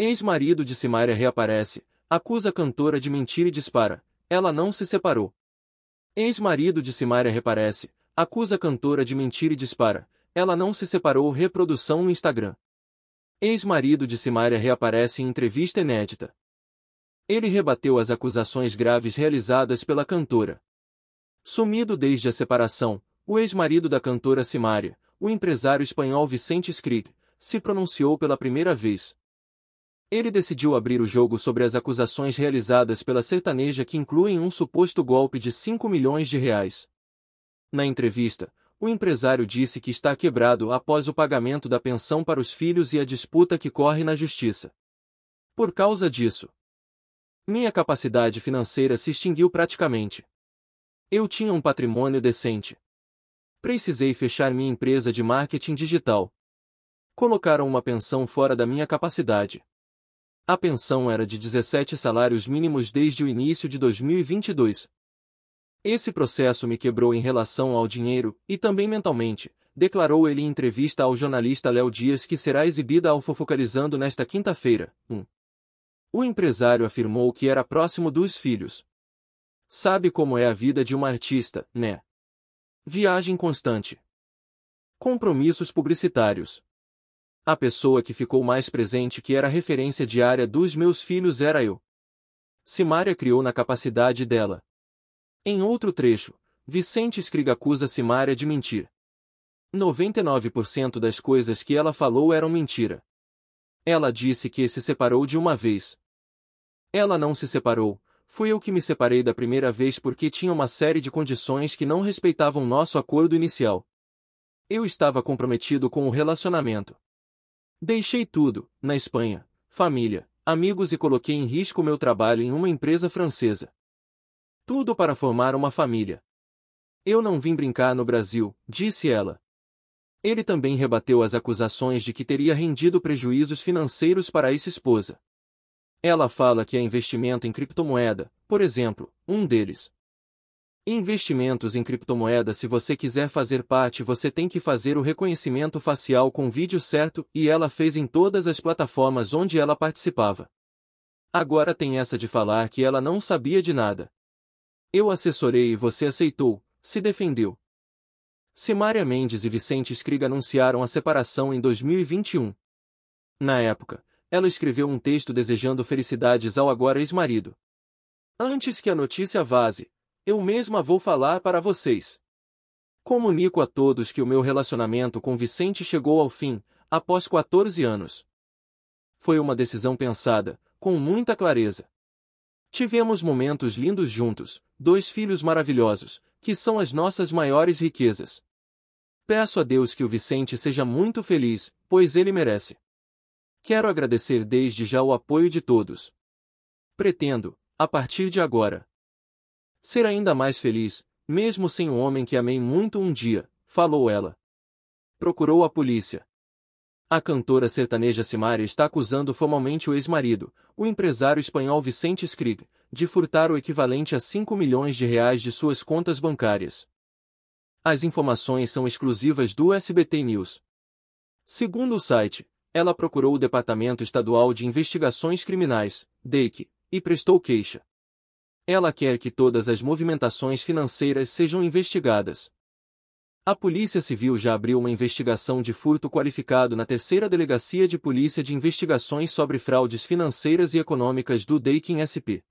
Ex-marido de Simaria reaparece, acusa cantora de mentir e dispara. Ela não se separou. Ex-marido de Simaria reaparece, acusa cantora de mentir e dispara. Ela não se separou. Reprodução no Instagram. Ex-marido de Simaria reaparece em entrevista inédita. Ele rebateu as acusações graves realizadas pela cantora. Sumido desde a separação, o ex-marido da cantora Simaria, o empresário espanhol Vicente Scrig, se pronunciou pela primeira vez, ele decidiu abrir o jogo sobre as acusações realizadas pela sertaneja que incluem um suposto golpe de 5 milhões de reais. Na entrevista, o empresário disse que está quebrado após o pagamento da pensão para os filhos e a disputa que corre na justiça. Por causa disso, minha capacidade financeira se extinguiu praticamente. Eu tinha um patrimônio decente. Precisei fechar minha empresa de marketing digital. Colocaram uma pensão fora da minha capacidade. A pensão era de 17 salários mínimos desde o início de 2022. Esse processo me quebrou em relação ao dinheiro, e também mentalmente, declarou ele em entrevista ao jornalista Léo Dias que será exibida ao Fofocalizando nesta quinta-feira. 1. O empresário afirmou que era próximo dos filhos. Sabe como é a vida de uma artista, né? Viagem constante. Compromissos publicitários. A pessoa que ficou mais presente que era a referência diária dos meus filhos era eu. Simária criou na capacidade dela. Em outro trecho, Vicente Escriga acusa Simária de mentir. 99% das coisas que ela falou eram mentira. Ela disse que se separou de uma vez. Ela não se separou, fui eu que me separei da primeira vez porque tinha uma série de condições que não respeitavam nosso acordo inicial. Eu estava comprometido com o relacionamento. Deixei tudo, na Espanha, família, amigos e coloquei em risco meu trabalho em uma empresa francesa. Tudo para formar uma família. Eu não vim brincar no Brasil, disse ela. Ele também rebateu as acusações de que teria rendido prejuízos financeiros para essa esposa Ela fala que há é investimento em criptomoeda, por exemplo, um deles, Investimentos em criptomoedas Se você quiser fazer parte você tem que fazer o reconhecimento facial com o vídeo certo e ela fez em todas as plataformas onde ela participava. Agora tem essa de falar que ela não sabia de nada. Eu assessorei e você aceitou, se defendeu. Simária Mendes e Vicente Escriga anunciaram a separação em 2021. Na época, ela escreveu um texto desejando felicidades ao agora ex-marido. Antes que a notícia vaze, eu mesma vou falar para vocês. Comunico a todos que o meu relacionamento com Vicente chegou ao fim, após 14 anos. Foi uma decisão pensada, com muita clareza. Tivemos momentos lindos juntos, dois filhos maravilhosos, que são as nossas maiores riquezas. Peço a Deus que o Vicente seja muito feliz, pois ele merece. Quero agradecer desde já o apoio de todos. Pretendo, a partir de agora, Ser ainda mais feliz, mesmo sem o um homem que amei muito um dia, falou ela. Procurou a polícia. A cantora sertaneja Simária está acusando formalmente o ex-marido, o empresário espanhol Vicente Escrib, de furtar o equivalente a 5 milhões de reais de suas contas bancárias. As informações são exclusivas do SBT News. Segundo o site, ela procurou o Departamento Estadual de Investigações Criminais, DEIC, e prestou queixa. Ela quer que todas as movimentações financeiras sejam investigadas. A Polícia Civil já abriu uma investigação de furto qualificado na terceira Delegacia de Polícia de Investigações sobre Fraudes Financeiras e Econômicas do DEIC em SP.